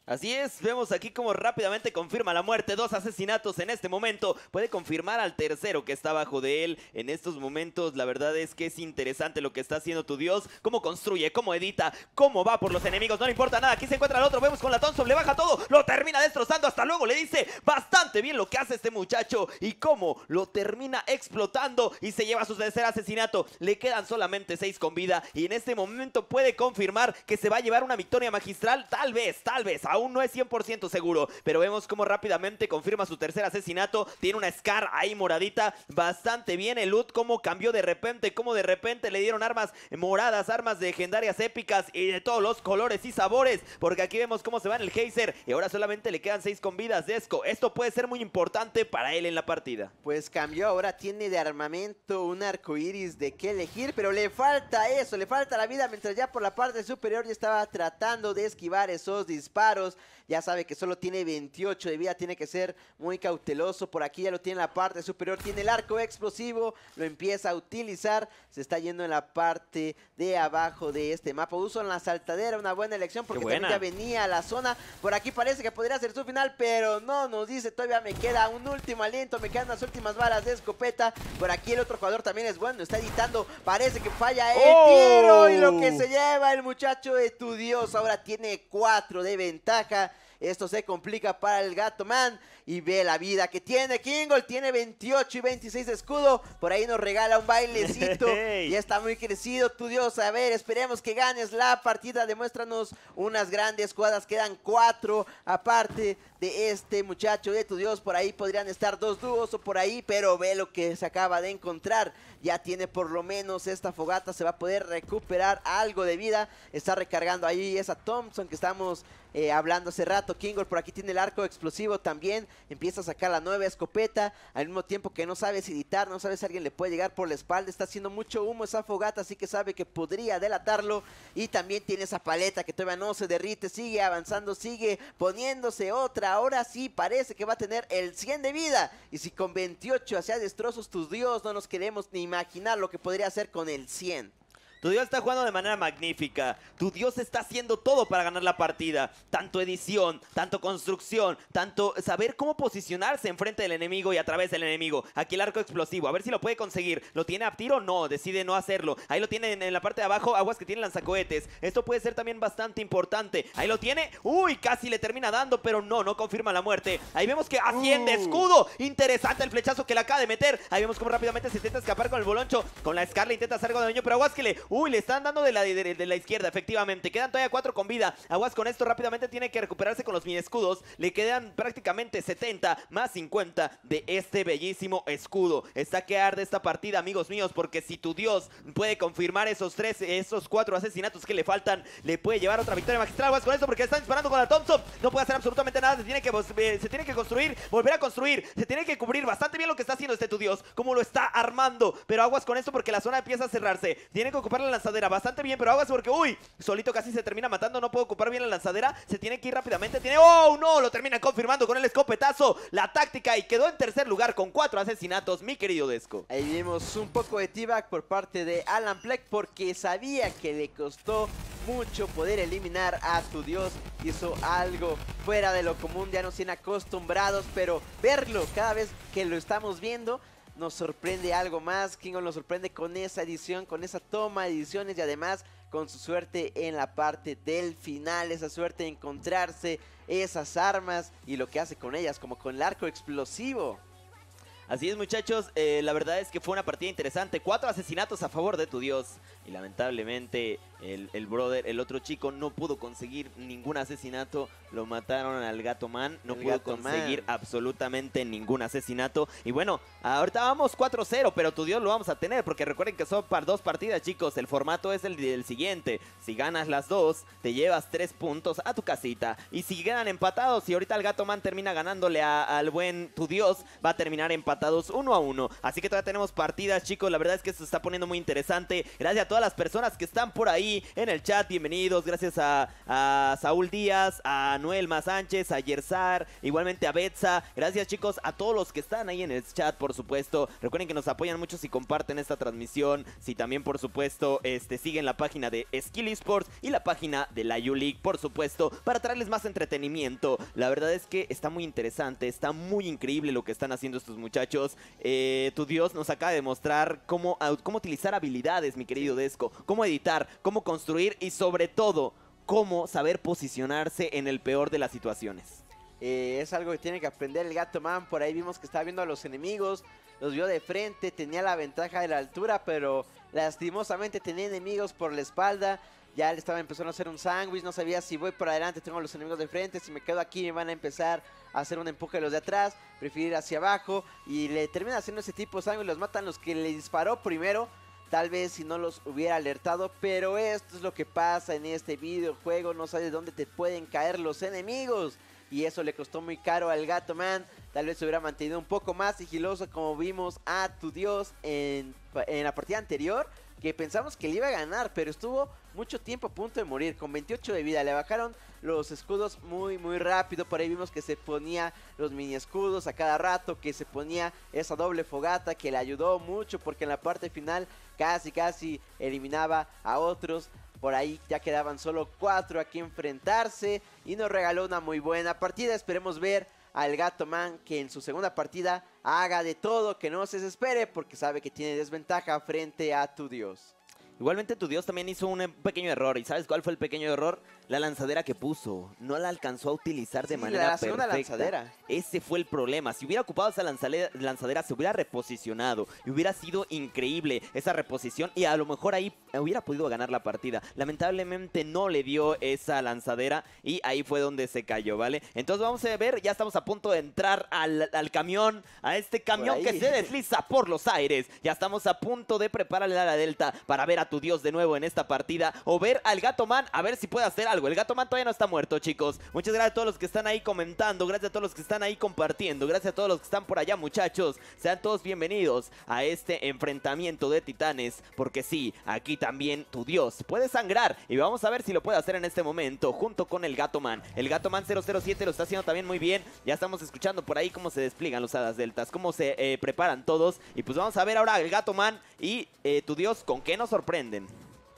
Speaker 1: Así es, vemos aquí como rápidamente confirma la muerte, dos asesinatos en este momento, puede confirmar al tercero que está abajo de él en estos momentos, la verdad es que es interesante lo que está haciendo tu dios, cómo construye, cómo edita, cómo va por los enemigos, no le importa nada, aquí se encuentra el otro, vemos con la Thompson, le baja todo, lo termina destrozando, hasta luego le dice bastante bien lo que hace este muchacho y cómo lo termina explotando y se lleva a su tercer asesinato, le quedan solamente seis con vida y en este momento puede confirmar que se va a llevar una victoria magistral, tal vez, tal vez, aún no es 100% seguro, pero vemos cómo rápidamente confirma su tercer asesinato, tiene una Scar ahí moradita, bastante bien el loot, cómo cambió de repente, cómo de repente le dieron armas moradas, armas legendarias épicas y de todos los colores y sabores, porque aquí vemos cómo se va en el Geyser y ahora solamente le quedan 6 con vidas de Esco, esto puede ser muy importante para él en la partida.
Speaker 3: Pues cambió, ahora tiene de armamento un arco iris de qué elegir, pero le falta eso, le falta la vida, mientras ya por la parte superior ya estaba tratando de esquivar esos disparos ya sabe que solo tiene 28 de vida, tiene que ser muy cauteloso. Por aquí ya lo tiene en la parte superior, tiene el arco explosivo, lo empieza a utilizar. Se está yendo en la parte de abajo de este mapa. Uso en la saltadera, una buena elección porque ya venía a la zona. Por aquí parece que podría ser su final, pero no nos dice. Todavía me queda un último aliento, me quedan las últimas balas de escopeta. Por aquí el otro jugador también es bueno, está editando. Parece que falla el ¡Oh! tiro y lo que se lleva el muchacho estudioso. Ahora tiene 4 de ventaja. Esto se complica para el Gato Man y ve la vida que tiene Kingol, Tiene 28 y 26 de escudo. Por ahí nos regala un bailecito. y Ya está muy crecido, tu Dios. A ver, esperemos que ganes la partida. Demuéstranos unas grandes cuadras. Quedan cuatro aparte de este muchacho de tu Dios. Por ahí podrían estar dos dúos o por ahí, pero ve lo que se acaba de encontrar. Ya tiene por lo menos esta fogata. Se va a poder recuperar algo de vida. Está recargando ahí esa Thompson que estamos eh, hablando hace rato. Kingol por aquí tiene el arco explosivo también empieza a sacar la nueva escopeta, al mismo tiempo que no sabe si editar, no sabe si alguien le puede llegar por la espalda, está haciendo mucho humo esa fogata, así que sabe que podría delatarlo y también tiene esa paleta que todavía no se derrite, sigue avanzando, sigue poniéndose otra, ahora sí parece que va a tener el 100 de vida y si con 28 hacía destrozos tus dios, no nos queremos ni imaginar lo que podría hacer con el 100.
Speaker 1: Tu Dios está jugando de manera magnífica. Tu Dios está haciendo todo para ganar la partida. Tanto edición, tanto construcción, tanto saber cómo posicionarse frente del enemigo y a través del enemigo. Aquí el arco explosivo, a ver si lo puede conseguir. ¿Lo tiene a tiro? No, decide no hacerlo. Ahí lo tiene en, la parte de abajo, aguas que tiene lanzacohetes. Esto puede ser también bastante importante. Ahí lo tiene. Uy, casi le termina dando, pero no, no confirma la muerte. Ahí vemos que asciende uh. escudo. Interesante el flechazo que le acaba de meter. Ahí vemos cómo rápidamente se intenta escapar con el boloncho. Con la escarla intenta hacer algo de daño, pero aguas que le... Uy, le están dando de la, de, la izquierda, efectivamente. Quedan todavía cuatro con vida. Aguas con esto rápidamente tiene que recuperarse con los mini escudos. Le quedan prácticamente 70 más 50 de este bellísimo escudo. Está que arde esta partida, amigos míos, porque si tu dios puede confirmar esos tres, esos cuatro asesinatos que le faltan, le puede llevar otra victoria magistral. Aguas con esto porque le están disparando con la Thompson. No puede hacer absolutamente nada. Se tiene que, eh, se tiene que construir, volver a construir. Se tiene que cubrir bastante bien lo que está haciendo este tu dios, como lo está armando. Pero aguas con esto porque la zona empieza a cerrarse. Tiene que ocupar la lanzadera bastante bien, pero hágase porque, uy, solito casi se termina matando, no puede ocupar bien la lanzadera, se tiene que ir rápidamente, tiene, oh, no, lo termina confirmando con el escopetazo, la táctica y quedó en tercer lugar con cuatro asesinatos, mi querido Desco. Ahí vimos un poco de T-Back por parte de Alan Pleck. porque
Speaker 3: sabía que le costó mucho poder eliminar a su dios. Hizo algo fuera de lo común, ya no tienen acostumbrados, pero verlo cada vez que lo estamos viendo nos sorprende algo más. Kingo nos sorprende con esa edición, con esa toma de ediciones y además con su suerte en la parte del final, esa suerte de encontrarse
Speaker 1: esas armas y lo que hace con ellas, como con el arco explosivo. Así es muchachos, eh, la verdad es que fue una partida interesante. Cuatro asesinatos a favor de tu dios y lamentablemente el, brother, el otro chico no pudo conseguir ningún asesinato, lo mataron al gato man, no pudo conseguir absolutamente ningún asesinato y bueno, ahorita vamos 4-0, pero tu Dios lo vamos a tener porque recuerden que son para dos partidas chicos, el formato es el, del siguiente, si ganas las dos, te llevas tres puntos a tu casita y si quedan empatados y ahorita el gato man termina ganándole al buen tu Dios, va a terminar empatados uno a uno, así que todavía tenemos partidas chicos, la verdad es que se está poniendo muy interesante, gracias a todas las personas que están por ahí en el chat. Bienvenidos. Gracias a, Saúl Díaz, a Noel Sánchez, a Yersar, igualmente a Betsa. Gracias, chicos, a todos los que están ahí en el chat, por supuesto. Recuerden que nos apoyan mucho si comparten esta transmisión. Si también, por supuesto, este, siguen la página de Skill Esports y la página de la U-League, por supuesto, para traerles más entretenimiento. La verdad es que está muy interesante, está muy increíble lo que están haciendo estos muchachos. Eh, tu Dios nos acaba de mostrar cómo, cómo utilizar habilidades, mi querido cómo editar, cómo construir y sobre todo cómo saber posicionarse en el peor de las situaciones.
Speaker 3: Eh, es algo que tiene que aprender el gato man. Por ahí vimos que estaba viendo a los enemigos, los vio de frente, tenía la ventaja de la altura, pero lastimosamente tenía enemigos por la espalda. Ya le estaba empezando a hacer un sándwich, no sabía si voy por adelante, tengo a los enemigos de frente, si me quedo aquí me van a empezar a hacer un empuje los de atrás, preferir hacia abajo y le termina haciendo ese tipo de sándwich, los matan los que le disparó primero Tal vez si no los hubiera alertado, pero esto es lo que pasa en este videojuego. No sabes dónde te pueden caer los enemigos. Y eso le costó muy caro al gato man. Tal vez se hubiera mantenido un poco más sigiloso como vimos a tu dios en, en la partida anterior. Que pensamos que le iba a ganar, pero estuvo mucho tiempo a punto de morir. Con 28 de vida le bajaron los escudos muy, muy rápido. Por ahí vimos que se ponía los mini escudos a cada rato, que se ponía esa doble fogata que le ayudó mucho porque en la parte final casi, casi eliminaba a otros. Por ahí ya quedaban solo cuatro ...a que enfrentarse y nos regaló una muy buena partida. Esperemos ver al Gato Man que en su segunda partida haga de todo, que no se desespere porque sabe que tiene desventaja frente a tu dios.
Speaker 1: Igualmente tu dios también hizo un pequeño error y ¿sabes cuál fue el pequeño error? la lanzadera que puso no la alcanzó a utilizar de manera la perfecta. Ese fue el problema. Si hubiera ocupado esa lanzadera, se hubiera reposicionado. Y hubiera sido increíble esa reposición. Y a lo mejor ahí hubiera podido ganar la partida. Lamentablemente no le dio esa lanzadera. Y ahí fue donde se cayó, ¿vale? Entonces vamos a ver. Ya estamos a punto de entrar al, al camión. A este camión que se desliza por los aires. Ya estamos a punto de prepararle a la Delta para ver a tu dios de nuevo en esta partida. O ver al Gato Man a ver si puede hacer algo el gato man todavía no está muerto, chicos. Muchas gracias a todos los que están ahí comentando. Gracias a todos los que están ahí compartiendo. Gracias a todos los que están por allá, muchachos. Sean todos bienvenidos a este enfrentamiento de titanes. Porque sí, aquí también tu dios puede sangrar. Y vamos a ver si lo puede hacer en este momento junto con el gato man. El gato man 007 lo está haciendo también muy bien. Ya estamos escuchando por ahí cómo se despliegan los hadas deltas. Cómo se eh, preparan todos. Y pues vamos a ver ahora el gato man y eh, tu dios con qué nos sorprenden.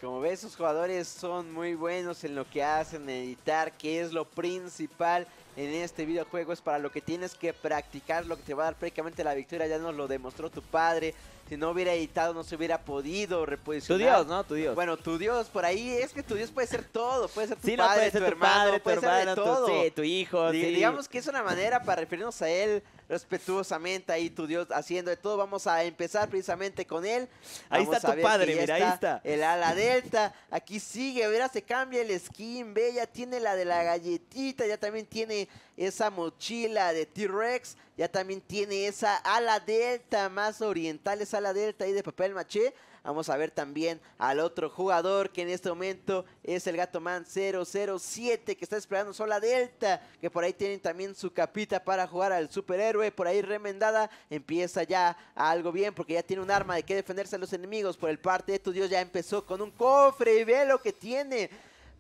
Speaker 3: Como ves, esos jugadores son muy buenos en lo que hacen, editar, que es lo principal en este videojuego. Es para lo que tienes que practicar, lo que te va a dar prácticamente la victoria. Ya nos lo demostró tu padre. Si no hubiera editado, no se hubiera podido reposicionar. Tu Dios, ¿no? Tu Dios. Bueno, tu Dios, por ahí es que tu Dios puede ser todo. Puede ser tu padre, tu, hermano, puede tu todo. Tu,
Speaker 1: hijo. Digamos
Speaker 3: que es una manera para referirnos a él respetuosamente ahí tu Dios haciendo de todo. Vamos a empezar precisamente con él. Ahí está tu padre, mira, ahí está. El ala delta, aquí sigue, mira, se cambia el skin, ve, ya tiene la de la galletita, ya también tiene esa mochila de T-Rex, ya también tiene esa ala delta más oriental, esa ala delta ahí de papel maché. Vamos a ver también al otro jugador que en este momento es el Gato 007 que está esperando sola Delta, que por ahí tienen también su capita para jugar al superhéroe, por ahí remendada, empieza ya algo bien porque ya tiene un arma de que defenderse a los enemigos por el parte de tu Dios, ya empezó con un cofre y ve lo que tiene.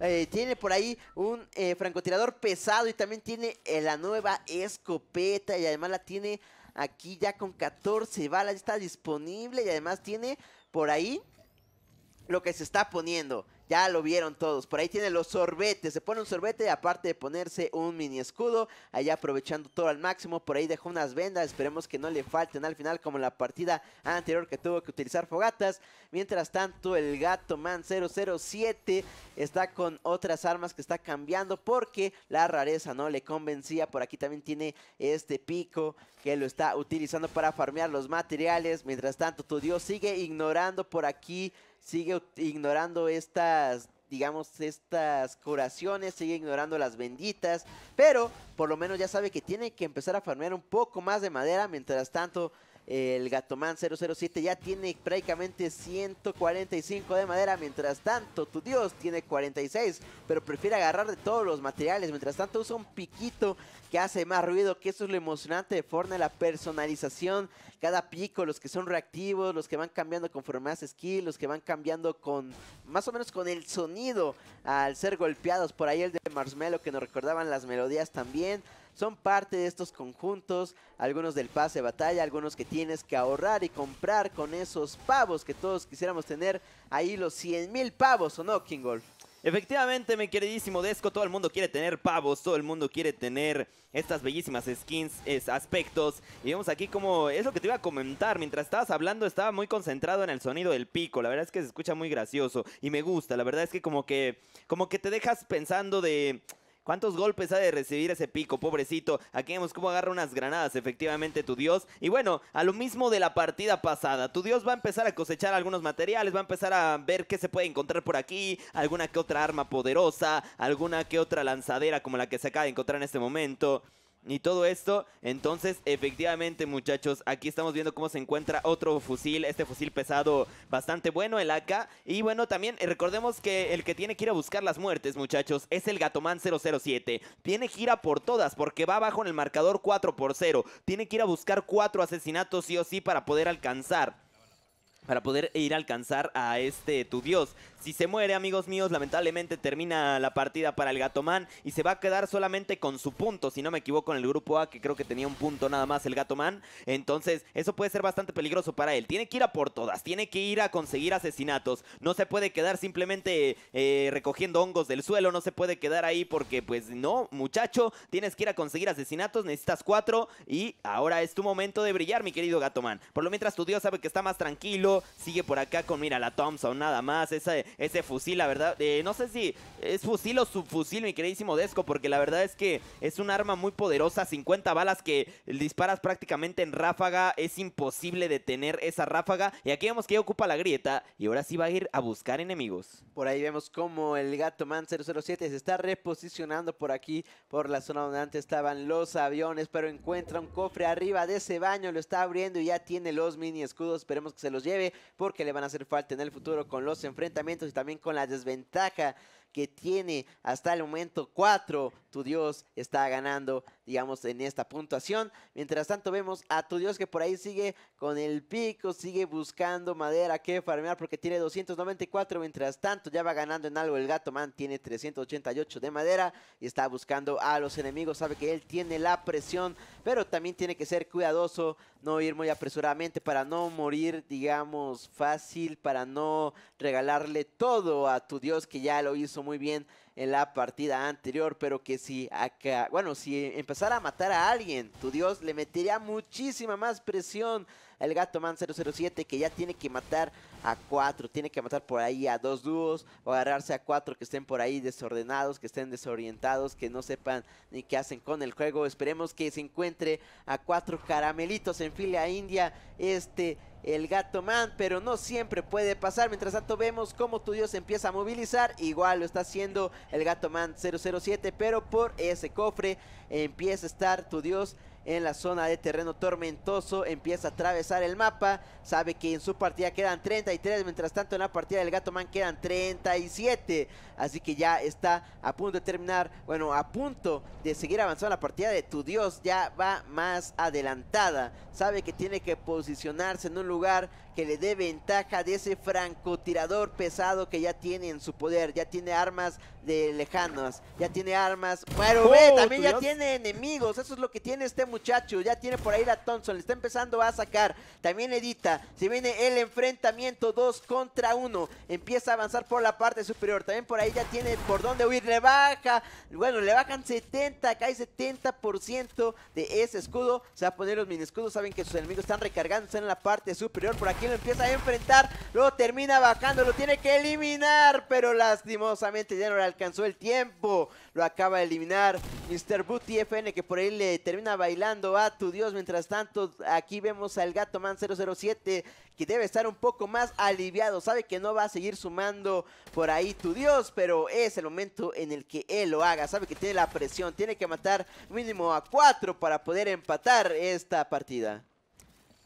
Speaker 3: Eh, tiene por ahí un eh, francotirador pesado y también tiene eh, la nueva escopeta y además la tiene aquí ya con 14 balas, está disponible y además tiene por ahí lo que se está poniendo. Ya lo vieron todos. Por ahí tiene los sorbetes. Se pone un sorbete, aparte de ponerse un mini escudo. Allá aprovechando todo al máximo. Por ahí dejó unas vendas. Esperemos que no le falten al final, como en la partida anterior que tuvo que utilizar fogatas. Mientras tanto, el gato man 007 está con otras armas que está cambiando. Porque la rareza no le convencía. Por aquí también tiene este pico que lo está utilizando para farmear los materiales. Mientras tanto, tu dios sigue ignorando por aquí sigue ignorando estas digamos, estas curaciones, sigue ignorando las benditas, pero por lo menos ya sabe que tiene que empezar a farmear un poco más de madera, mientras tanto el Gatoman 007 ya tiene prácticamente 145 de madera. Mientras tanto, tu dios tiene 46. Pero prefiere agarrar de todos los materiales. Mientras tanto, usa un piquito que hace más ruido. Que eso es lo emocionante de Fortnite. La personalización. Cada pico, los que son reactivos, los que van cambiando conforme hace skill, los que van cambiando con más o menos con el sonido al ser golpeados. Por ahí el de Marshmallow que nos recordaban las melodías también son parte de estos conjuntos, algunos del pase de batalla, algunos que tienes que ahorrar y comprar con esos pavos que todos quisiéramos tener ahí los 100 mil
Speaker 1: pavos, ¿o no, Kingol? Efectivamente, mi queridísimo Desco, todo el mundo quiere tener pavos, todo el mundo quiere tener estas bellísimas skins, es, aspectos. Y vemos aquí como es lo que te iba a comentar. Mientras estabas hablando, estaba muy concentrado en el sonido del pico. La verdad es que se escucha muy gracioso y me gusta. La verdad es que como que, como que te dejas pensando de... ¿Cuántos golpes ha de recibir ese pico, pobrecito? Aquí vemos cómo agarra unas granadas, efectivamente, tu dios. Y bueno, a lo mismo de la partida pasada. Tu dios va a empezar a cosechar algunos materiales, va a empezar a ver qué se puede encontrar por aquí, alguna que otra arma poderosa, alguna que otra lanzadera como la que se acaba de encontrar en este momento y todo esto. Entonces, efectivamente, muchachos, aquí estamos viendo cómo se encuentra otro fusil. Este fusil pesado bastante bueno, el AK. Y bueno, también eh, recordemos que el que tiene que ir a buscar las muertes, muchachos, es el Gatoman 007. Tiene gira por todas porque va abajo en el marcador 4 por 0. Tiene que ir a buscar 4 asesinatos sí o sí para poder alcanzar para poder ir a alcanzar a este tu dios. Si se muere, amigos míos, lamentablemente termina la partida para el Gatomán y se va a quedar solamente con su punto, si no me equivoco, en el grupo A, que creo que tenía un punto nada más el Gatoman. Entonces, eso puede ser bastante peligroso para él. Tiene que ir a por todas, tiene que ir a conseguir asesinatos. No se puede quedar simplemente eh, recogiendo hongos del suelo, no se puede quedar ahí porque, pues no, muchacho, tienes que ir a conseguir asesinatos, necesitas cuatro y ahora es tu momento de brillar, mi querido Gatoman. Por lo mientras tu dios sabe que está más tranquilo, sigue por acá con, mira, la Thompson nada más, ese, ese fusil, la verdad, eh, no sé si es fusil o subfusil, mi queridísimo Desco, porque la verdad es que es un arma muy poderosa, 50 balas que disparas prácticamente en ráfaga, es imposible detener esa ráfaga, y aquí vemos que ocupa la grieta, y ahora sí va a ir a buscar enemigos.
Speaker 3: Por ahí vemos como el Gato Man 007 se está reposicionando por aquí, por la zona donde antes estaban los aviones, pero encuentra un cofre arriba de ese baño, lo está abriendo y ya tiene los mini escudos, esperemos que se los lleve porque le van a hacer falta en el futuro con los enfrentamientos y también con la desventaja que tiene hasta el momento 4. Tu Dios está ganando, digamos, en esta puntuación. Mientras tanto, vemos a Tu Dios que por ahí sigue con el pico, sigue buscando madera que farmear porque tiene 294. Mientras tanto, ya va ganando en algo el Gato Man, tiene 388 de madera y está buscando a los enemigos. Sabe que él tiene la presión, pero también tiene que ser cuidadoso, no ir muy apresuradamente para no morir, digamos, fácil, para no regalarle todo a Tu Dios que ya lo hizo muy bien en la partida anterior, pero que si acá, bueno, si empezara a matar a alguien, tu Dios le metería muchísima más presión el Gato Man 007 que ya tiene que matar a cuatro, tiene que matar por ahí a dos dúos o agarrarse a cuatro que estén por ahí desordenados, que estén desorientados, que no sepan ni qué hacen con el juego. Esperemos que se encuentre a cuatro caramelitos en fila india este el gato man, pero no siempre puede pasar. Mientras tanto vemos cómo tu dios empieza a movilizar, igual lo está haciendo el gato man 007, pero por ese cofre empieza a estar tu dios en la zona de terreno tormentoso, empieza a atravesar el mapa, sabe que en su partida quedan 33, mientras tanto en la partida del Gato Man quedan 37, así que ya está a punto de terminar, bueno, a punto de seguir avanzando la partida de Tu Dios, ya va más adelantada, sabe que tiene que posicionarse en un lugar que le dé ventaja de ese francotirador pesado que ya tiene en su poder, ya tiene armas de lejanos, ya tiene armas. Bueno, oh, ve, también ya tiene enemigos, eso es lo que tiene este muchacho, ya tiene por ahí la Thompson, le está empezando a sacar. También Edita, se viene el enfrentamiento 2 contra 1, empieza a avanzar por la parte superior, también por ahí ya tiene por dónde huir, le baja, bueno, le bajan 70, Cae hay 70% de ese escudo, se va a poner los mini escudos, saben que sus enemigos están recargándose en la parte superior, por aquí lo empieza a enfrentar, luego termina bajando, lo tiene que eliminar, pero lastimosamente ya no le alcanzó el tiempo. Lo acaba de eliminar Mr. Booty FN que por ahí le termina bailando a tu Dios. Mientras tanto, aquí vemos al Gato Man 007 que debe estar un poco más aliviado. Sabe que no va a seguir sumando por ahí tu Dios, pero es el momento en el que él lo haga. Sabe que tiene la presión, tiene que matar mínimo a cuatro para poder empatar esta partida.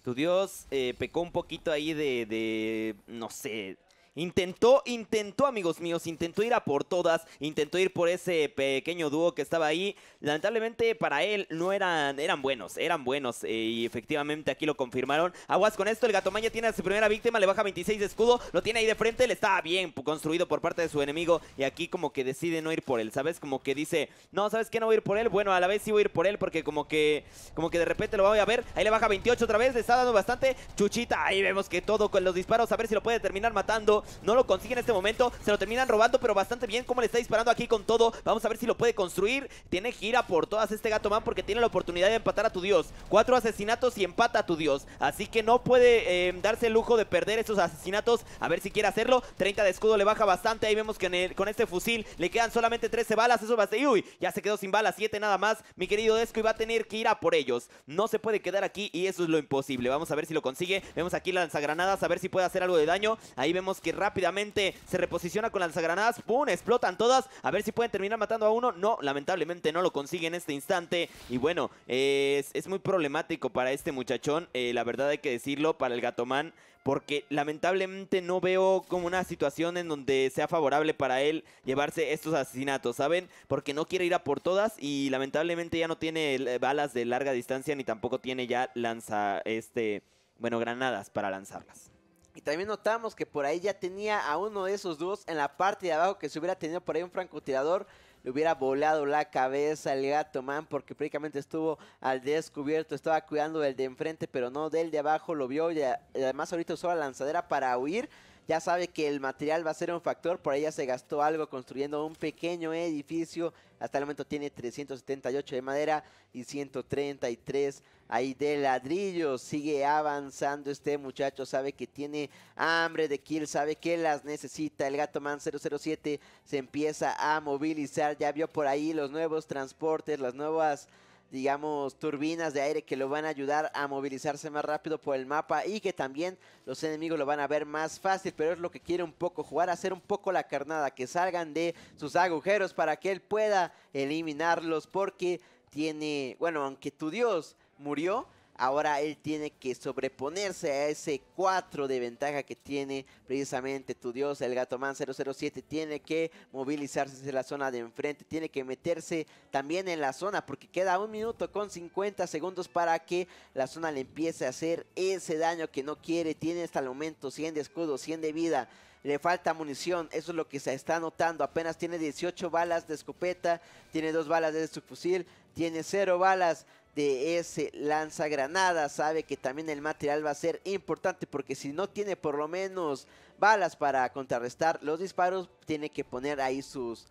Speaker 1: Tu Dios eh, pecó un poquito ahí de no sé, Intentó, intentó, amigos míos, intentó ir a por todas, intentó ir por ese pequeño dúo que estaba ahí. Lamentablemente para él no eran, eran buenos, eran buenos eh, y efectivamente aquí lo confirmaron. Aguas con esto, el Gato tiene a su primera víctima, le baja 26 de escudo, lo tiene ahí de frente, le está bien construido por parte de su enemigo y aquí como que decide no ir por él, ¿sabes? Como que dice, no, ¿sabes qué? No voy a ir por él, bueno, a la vez sí voy a ir por él porque como que, como que de repente lo voy a ver. Ahí le baja 28 otra vez, le está dando bastante chuchita, ahí vemos que todo con los disparos, a ver si lo puede terminar matando. No lo consigue en este momento. Se lo terminan robando, pero bastante bien. Como le está disparando aquí con todo. Vamos a ver si lo puede construir. Tiene gira por todas este gato man porque tiene la oportunidad de empatar a tu dios. Cuatro asesinatos y empata a tu dios. Así que no puede em, darse el lujo de perder esos asesinatos. A ver si quiere hacerlo. 30 de escudo le baja bastante. Ahí vemos que con este fusil le quedan solamente 13 balas. Eso va a ser... Uy, ya se quedó sin balas. 7 nada más. Mi querido Desco y va a tener que ir a por ellos. No se puede quedar aquí y eso es lo imposible. Vamos a ver si lo consigue. Vemos aquí lanzagranadas. A ver si puede hacer algo de daño. Ahí vemos que rápidamente se reposiciona con lanzagranadas. ¡Pum! Explotan todas. A ver si pueden terminar matando a uno. No, lamentablemente no lo consigue en este instante. Y bueno, es, muy problemático para este muchachón. Eh, la verdad hay que decirlo, para el Gatomán porque lamentablemente no veo como una situación en donde sea favorable para él llevarse estos asesinatos, ¿saben? Porque no quiere ir a por todas y lamentablemente ya no tiene eh, balas de larga distancia ni tampoco tiene ya lanza este, bueno, granadas para lanzarlas.
Speaker 3: Y también notamos que por ahí ya tenía a uno de esos dos en la parte de abajo que si hubiera tenido por ahí un francotirador, le hubiera volado la cabeza al gato man porque prácticamente estuvo al descubierto, estaba cuidando del de enfrente, pero no del de abajo, lo vio y eh, además ahorita usó la lanzadera para huir ya sabe que el material va a ser un factor, por ahí ya se gastó algo construyendo un pequeño edificio, hasta el momento tiene 378 de madera y 133 ahí de ladrillos, sigue avanzando este muchacho, sabe que tiene hambre de kill, sabe que las necesita, el gato man 007 se empieza a movilizar, ya vio por ahí los nuevos transportes, las nuevas digamos, turbinas de aire que lo van a ayudar a movilizarse más rápido por el mapa y que también los enemigos lo van a ver más fácil, pero es lo que quiere un poco jugar, hacer un poco la carnada, que salgan de sus agujeros para que él pueda eliminarlos porque tiene, bueno, aunque tu dios murió, Ahora él tiene que sobreponerse a ese 4 de ventaja que tiene precisamente tu dios, el Gato Man 007. Tiene que movilizarse hacia la zona de enfrente, tiene que meterse también en la zona porque queda un minuto con 50 segundos para que la zona le empiece a hacer ese daño que no quiere. Tiene hasta el momento 100 de escudo, 100 de vida le falta munición, eso es lo que se está notando, apenas tiene 18 balas de escopeta, tiene 2 balas de subfusil, tiene 0 balas de ese lanzagranada. Sabe que también el material va a ser importante porque si no tiene por lo menos balas para contrarrestar los disparos, tiene que poner ahí sus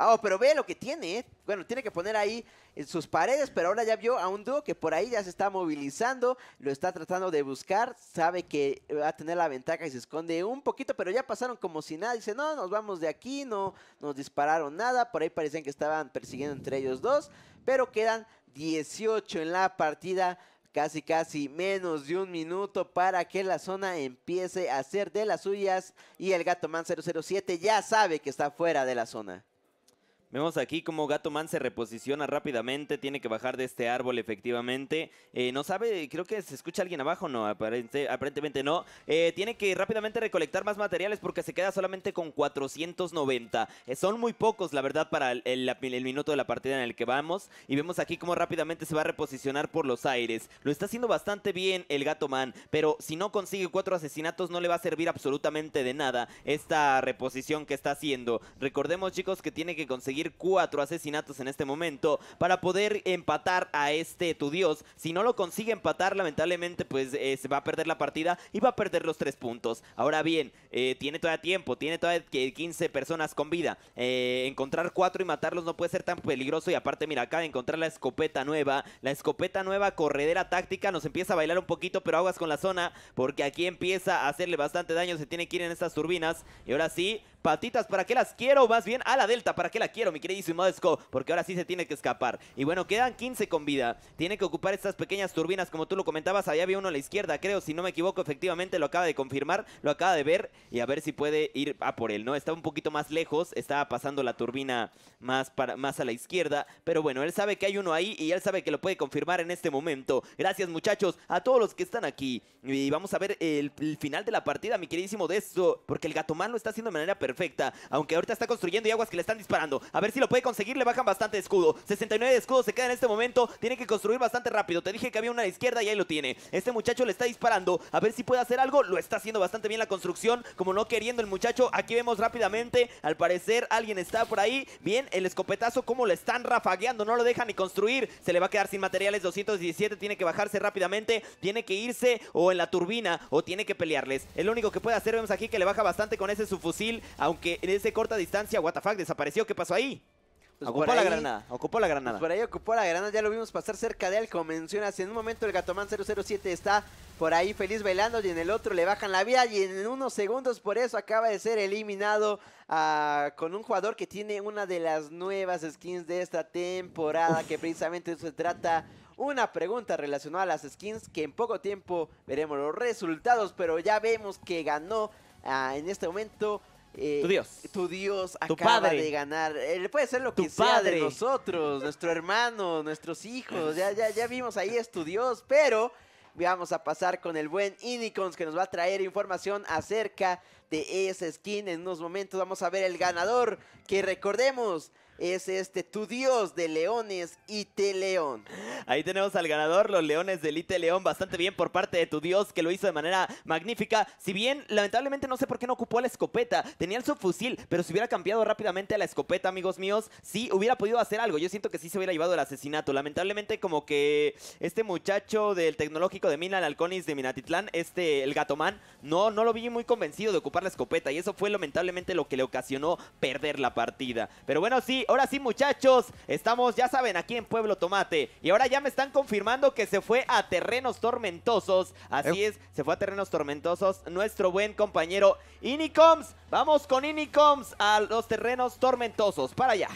Speaker 3: Ah, pero ve lo que tiene. ¿eh? Bueno, tiene que poner ahí en sus paredes, pero ahora ya vio a un dúo que por ahí ya se está movilizando, lo está tratando de buscar, sabe que eh, va a tener la ventaja y se esconde un poquito, pero ya pasaron como si nada. Dice, no, nos vamos de aquí, no nos dispararon nada. Por ahí parecían que estaban persiguiendo entre ellos dos, pero quedan 18 en la partida casi casi menos de un minuto para que la zona empiece a ser de las suyas y el Gato Man 007 ya sabe que está fuera de la zona.
Speaker 1: Vemos aquí como Gatoman se reposiciona rápidamente, tiene que bajar de este árbol efectivamente. Eh, no sabe, creo que se escucha alguien abajo, no, aparentemente no. Eh, tiene que rápidamente recolectar más materiales porque se queda solamente con 490. Eh, son muy pocos, la verdad, para el, minuto de la partida en el que vamos. Y vemos aquí como rápidamente se va a reposicionar por los aires. Lo está haciendo bastante bien el Gatoman pero si no consigue cuatro asesinatos no le va a servir absolutamente de nada esta reposición que está haciendo. Recordemos chicos que tiene que conseguir cuatro asesinatos en este momento para poder empatar a este tu dios. Si no lo consigue empatar, lamentablemente, pues eh, se va a perder la partida y va a perder los tres puntos. Ahora bien, eh, tiene todavía tiempo, tiene todavía 15 personas con vida. Eh, encontrar cuatro y matarlos no puede ser tan peligroso. Y aparte, mira, acá encontrar la escopeta nueva. La escopeta nueva, corredera táctica, nos empieza a bailar un poquito, pero aguas con la zona porque aquí empieza a hacerle bastante daño. Se tiene que ir en estas turbinas. Y ahora sí, Patitas, ¿para qué las quiero? Más bien a la Delta, ¿para qué la quiero? Mi queridísimo Desco, porque ahora sí se tiene que escapar. Y bueno, quedan 15 con vida. Tiene que ocupar estas pequeñas turbinas, como tú lo comentabas. Allá había uno a la izquierda, creo, si no me equivoco. Efectivamente, lo acaba de confirmar, lo acaba de ver. Y a ver si puede ir a por él, ¿no? Está un poquito más lejos, estaba pasando la turbina más, para, más a la izquierda. Pero bueno, él sabe que hay uno ahí y él sabe que lo puede confirmar en este momento. Gracias, muchachos, a todos los que están aquí. Y vamos a ver el, final de la partida, mi queridísimo Desco, porque el gatomán lo está haciendo de manera perfecta perfecta. Aunque ahorita está construyendo y aguas que le están disparando. A ver si lo puede conseguir, le bajan bastante escudo. 69 de escudo se queda en este momento. Tiene que construir bastante rápido. Te dije que había una a la izquierda y ahí lo tiene. Este muchacho le está disparando. A ver si puede hacer algo. Lo está haciendo bastante bien la construcción. Como no queriendo el muchacho. Aquí vemos rápidamente. Al parecer alguien está por ahí. Bien, el escopetazo como le están rafagueando. No lo dejan ni construir. Se le va a quedar sin materiales. 217 tiene que bajarse rápidamente. Tiene que irse o en la turbina o tiene que pelearles. El único que puede hacer. Vemos aquí que le baja bastante con ese su fusil aunque en esa corta distancia, WTF, desapareció, ¿qué pasó ahí? Pues ocupó la granada, ocupó la granada. Pues por ahí ocupó la
Speaker 3: granada, ya lo vimos pasar cerca de él, como mencionas, en un momento el Gatoman 007 está por ahí feliz bailando y en el otro le bajan la vía. y en unos segundos por eso acaba de ser eliminado ah, con un jugador que tiene una de las nuevas skins de esta temporada, que precisamente se trata una pregunta relacionada a las skins, que en poco tiempo veremos los resultados, pero ya vemos que ganó ah, en este momento eh, tu Dios. Tu Dios acaba de ganar. Él puede ser lo que sea padre. nosotros, nuestro hermano, nuestros hijos. Ya, ya, ya vimos ahí es tu Dios, pero vamos a pasar con el buen Indicons que nos va a traer información acerca de esa skin. En unos momentos vamos a ver el ganador que recordemos es este tu Dios de Leones y te
Speaker 1: León. Ahí tenemos al ganador, los Leones del IT León, bastante bien por parte de tu Dios que lo hizo de manera magnífica. Si bien, lamentablemente no sé por qué no ocupó la escopeta, tenía el subfusil, pero si hubiera cambiado rápidamente a la escopeta, amigos míos, si hubiera podido hacer algo. Yo siento que sí se hubiera llevado el asesinato. Lamentablemente como que este muchacho del tecnológico de Milan Alconis de Minatitlán, este el Gatomán, no no lo vi muy convencido de ocupar la escopeta y eso fue lamentablemente lo que le ocasionó perder la partida. Pero bueno, sí, ahora sí muchachos, estamos ya saben aquí en Pueblo Tomate y ahora ya me están confirmando que se fue a terrenos tormentosos, así eh. es, se fue a terrenos tormentosos nuestro buen compañero Inicoms, vamos con Inicoms a los terrenos tormentosos, para allá.